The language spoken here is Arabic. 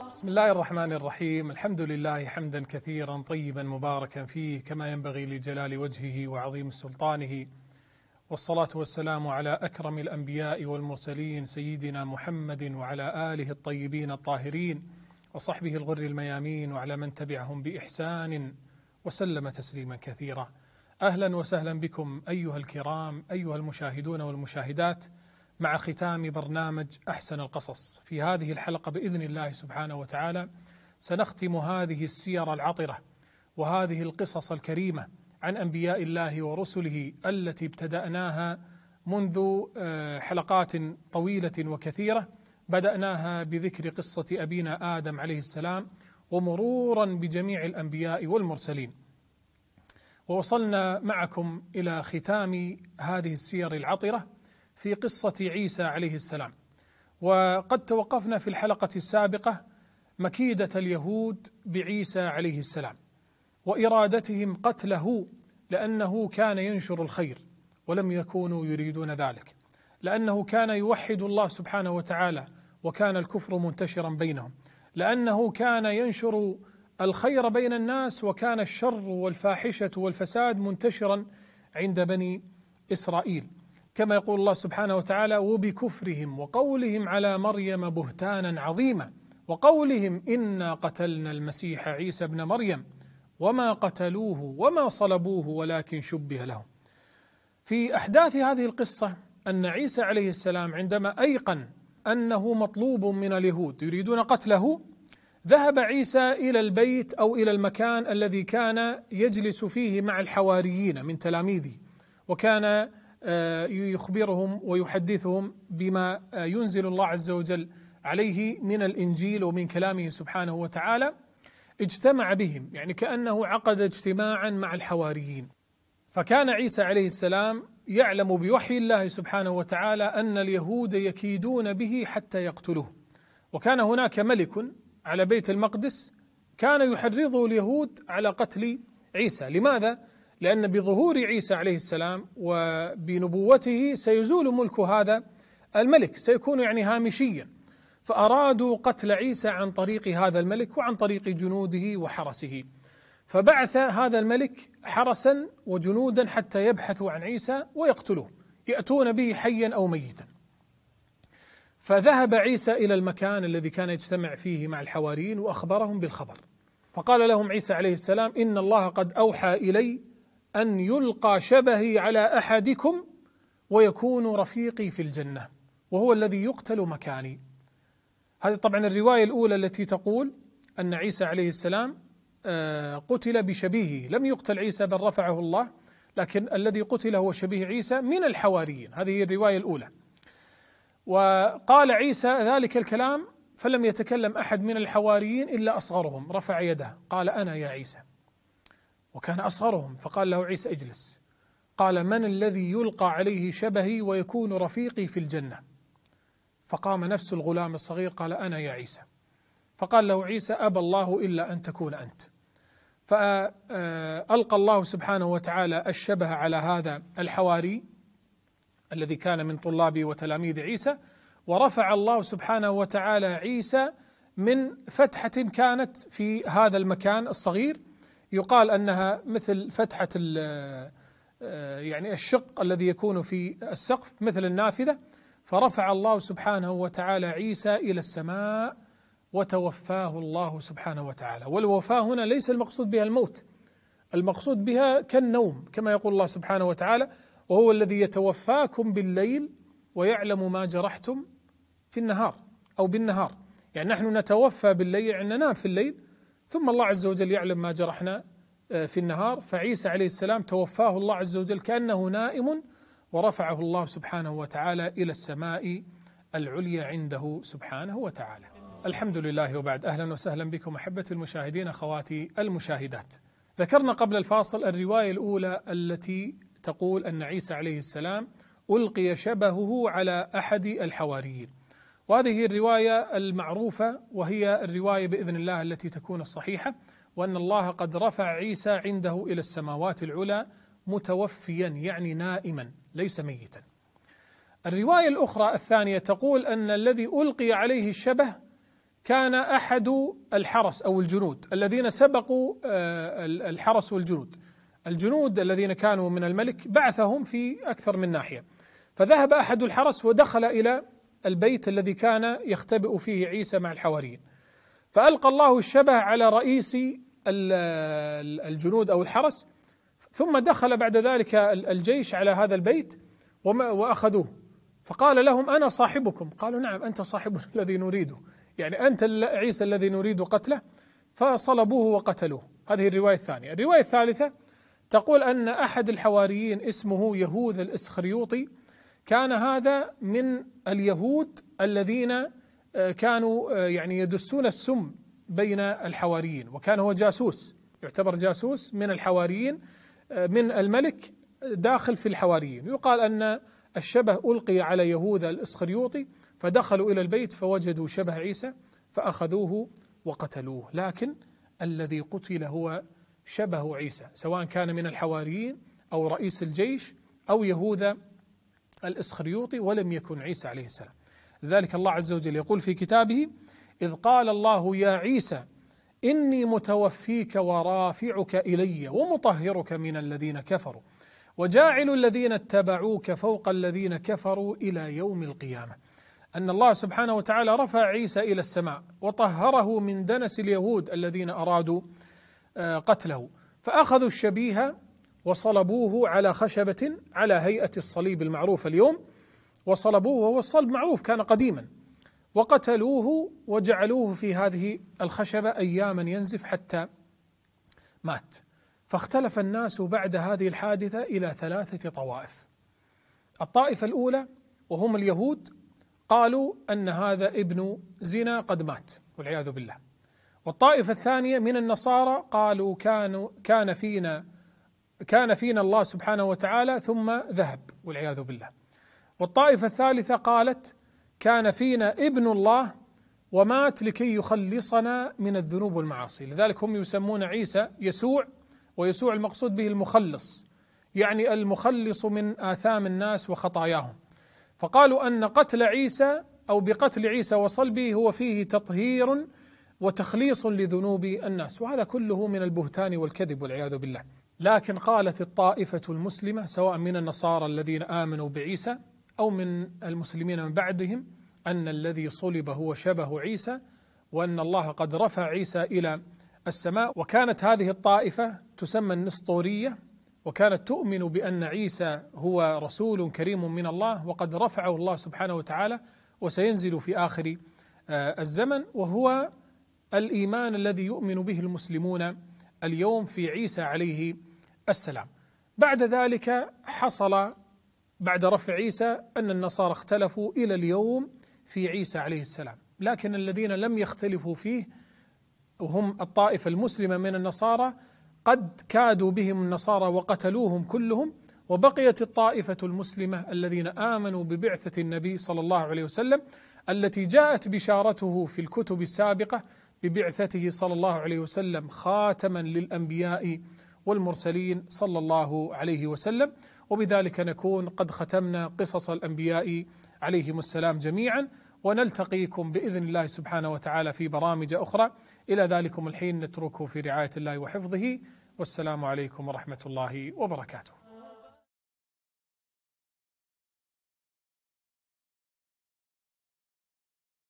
بسم الله الرحمن الرحيم الحمد لله حمدا كثيرا طيبا مباركا فيه كما ينبغي لجلال وجهه وعظيم سلطانه والصلاة والسلام على أكرم الأنبياء والمرسلين سيدنا محمد وعلى آله الطيبين الطاهرين وصحبه الغر الميامين وعلى من تبعهم بإحسان وسلم تسليما كثيرا أهلا وسهلا بكم أيها الكرام أيها المشاهدون والمشاهدات مع ختام برنامج احسن القصص في هذه الحلقه باذن الله سبحانه وتعالى سنختم هذه السير العطره وهذه القصص الكريمه عن انبياء الله ورسله التي ابتداناها منذ آه، حلقات طويله وكثيره بداناها بذكر قصه ابينا ادم عليه السلام ومرورا بجميع الانبياء والمرسلين ووصلنا معكم الى ختام هذه السير العطره في قصة عيسى عليه السلام وقد توقفنا في الحلقة السابقة مكيدة اليهود بعيسى عليه السلام وإرادتهم قتله لأنه كان ينشر الخير ولم يكونوا يريدون ذلك لأنه كان يوحد الله سبحانه وتعالى وكان الكفر منتشرا بينهم لأنه كان ينشر الخير بين الناس وكان الشر والفاحشة والفساد منتشرا عند بني إسرائيل كما يقول الله سبحانه وتعالى وبكفرهم وقولهم على مريم بهتانا عظيما وقولهم انا قتلنا المسيح عيسى ابن مريم وما قتلوه وما صلبوه ولكن شبه لهم في احداث هذه القصه ان عيسى عليه السلام عندما ايقن انه مطلوب من اليهود يريدون قتله ذهب عيسى الى البيت او الى المكان الذي كان يجلس فيه مع الحواريين من تلاميذه وكان آه، يخبرهم ويحدثهم بما آه، ينزل الله عز وجل عليه من الانجيل ومن كلامه سبحانه وتعالى اجتمع بهم يعني كانه عقد اجتماعا مع الحواريين فكان عيسى عليه السلام يعلم بوحي الله سبحانه وتعالى ان اليهود يكيدون به حتى يقتلوه وكان هناك ملك على بيت المقدس كان يحرضه اليهود على قتل عيسى لماذا لأن بظهور عيسى عليه السلام وبنبوته سيزول ملك هذا الملك سيكون يعني هامشيا فأرادوا قتل عيسى عن طريق هذا الملك وعن طريق جنوده وحرسه فبعث هذا الملك حرسا وجنودا حتى يبحثوا عن عيسى ويقتلوه يأتون به حيا أو ميتا فذهب عيسى إلى المكان الذي كان يجتمع فيه مع الحواريين وأخبرهم بالخبر فقال لهم عيسى عليه السلام إن الله قد أوحى إلي ان يلقى شبهي على احدكم ويكون رفيقي في الجنه وهو الذي يقتل مكاني هذه طبعا الروايه الاولى التي تقول ان عيسى عليه السلام آه، قتل بشبيهه لم يقتل عيسى بل رفعه الله لكن الذي قتل هو شبيه عيسى من الحواريين هذه هي الروايه الاولى وقال عيسى ذلك الكلام فلم يتكلم احد من الحواريين الا اصغرهم رفع يده قال انا يا عيسى وكان أصغرهم فقال له عيسى اجلس قال من الذي يلقى عليه شبهي ويكون رفيقي في الجنة فقام نفس الغلام الصغير قال أنا يا عيسى فقال له عيسى أبى الله إلا أن تكون أنت فألقى الله سبحانه وتعالى الشبه على هذا الحواري الذي كان من طلاب وتلاميذ عيسى ورفع الله سبحانه وتعالى عيسى من فتحة كانت في هذا المكان الصغير يقال أنها مثل فتحة آه، آه، يعني الشق الذي يكون في السقف مثل النافذة فرفع الله سبحانه وتعالى عيسى إلى السماء وتوفاه الله سبحانه وتعالى والوفاة هنا ليس المقصود بها الموت المقصود بها كالنوم كما يقول الله سبحانه وتعالى وهو الذي يتوفاكم بالليل ويعلم ما جرحتم في النهار أو بالنهار يعني نحن نتوفى بالليل يعني ننام في الليل ثم الله عز وجل يعلم ما جرحنا في النهار فعيسى عليه السلام توفاه الله عز وجل كأنه نائم ورفعه الله سبحانه وتعالى إلى السماء العليا عنده سبحانه وتعالى الحمد لله وبعد أهلا وسهلا بكم أحبتي المشاهدين أخواتي المشاهدات ذكرنا قبل الفاصل الرواية الأولى التي تقول أن عيسى عليه السلام ألقي شبهه على أحد الحواريين وهذه الرواية المعروفة وهي الرواية بإذن الله التي تكون الصحيحة وأن الله قد رفع عيسى عنده إلى السماوات العلى متوفيا يعني نائما ليس ميتا الرواية الأخرى الثانية تقول أن الذي ألقي عليه الشبه كان أحد الحرس أو الجنود الذين سبقوا آه، الحرس والجنود الجنود الذين كانوا من الملك بعثهم في أكثر من ناحية فذهب أحد الحرس ودخل إلى البيت الذي كان يختبئ فيه عيسى مع الحواريين فألقى الله الشبه على رئيس الجنود أو الحرس ثم دخل بعد ذلك الجيش على هذا البيت وأخذوه فقال لهم أنا صاحبكم قالوا نعم أنت صاحبنا الذي نريده يعني أنت عيسى الذي نريد قتله فصلبوه وقتلوه هذه الرواية الثانية الرواية الثالثة تقول أن أحد الحواريين اسمه يهوذا الإسخريوطي كان هذا من اليهود الذين آه، كانوا آه، يعني يدسون السم بين الحواريين وكان هو جاسوس يعتبر جاسوس من الحواريين آه، من الملك داخل في الحواريين يقال أن الشبه ألقي على يهوذا الإسخريوطي فدخلوا إلى البيت فوجدوا شبه عيسى فأخذوه وقتلوه لكن الذي قتل هو شبه عيسى سواء كان من الحواريين أو رئيس الجيش أو يهوذا الإسخريوطي ولم يكن عيسى عليه السلام لذلك الله عز وجل يقول في كتابه إذ قال الله يا عيسى إني متوفيك ورافعك إلي ومطهرك من الذين كفروا وجاعل الذين اتبعوك فوق الذين كفروا إلى يوم القيامة أن الله سبحانه وتعالى رفع عيسى إلى السماء وطهره من دنس اليهود الذين أرادوا آه، قتله فأخذوا الشبيه وصلبوه على خشبة على هيئة الصليب المعروف اليوم وصلبوه وهو الصلب معروف كان قديما وقتلوه وجعلوه في هذه الخشبة أياما ينزف حتى مات فاختلف الناس بعد هذه الحادثة إلى ثلاثة طوائف الطائفة الأولى وهم اليهود قالوا أن هذا ابن زنا قد مات والعياذ بالله والطائفة الثانية من النصارى قالوا كانوا كان فينا كان فينا الله سبحانه وتعالى ثم ذهب والعياذ بالله والطائفه الثالثه قالت كان فينا ابن الله ومات لكي يخلصنا من الذنوب والمعاصي لذلك هم يسمون عيسى يسوع ويسوع المقصود به المخلص يعني المخلص من آثام الناس وخطاياهم فقالوا أن قتل عيسى أو بقتل عيسى وصلبه هو فيه تطهير وتخليص لذنوب الناس وهذا كله من البهتان والكذب والعياذ بالله لكن قالت الطائفة المسلمة سواء من النصارى الذين آمنوا بعيسى أو من المسلمين من بعدهم أن الذي صلب هو شبه عيسى وأن الله قد رفع عيسى إلى السماء وكانت هذه الطائفة تسمى النسطورية وكانت تؤمن بأن عيسى هو رسول كريم من الله وقد رفعه الله سبحانه وتعالى وسينزل في آخر آه، الزمن وهو الإيمان الذي يؤمن به المسلمون اليوم في عيسى عليه السلام بعد ذلك حصل بعد رفع عيسى أن النصارى اختلفوا إلى اليوم في عيسى عليه السلام لكن الذين لم يختلفوا فيه وهم الطائفة المسلمة من النصارى قد كادوا بهم النصارى وقتلوهم كلهم وبقيت الطائفة المسلمة الذين آمنوا ببعثة النبي صلى الله عليه وسلم التي جاءت بشارته في الكتب السابقة ببعثته صلى الله عليه وسلم خاتما للأنبياء والمرسلين صلى الله عليه وسلم وبذلك نكون قد ختمنا قصص الأنبياء عليهم السلام جميعا ونلتقيكم بإذن الله سبحانه وتعالى في برامج أخرى إلى ذلكم الحين نتركه في رعاية الله وحفظه والسلام عليكم ورحمة الله وبركاته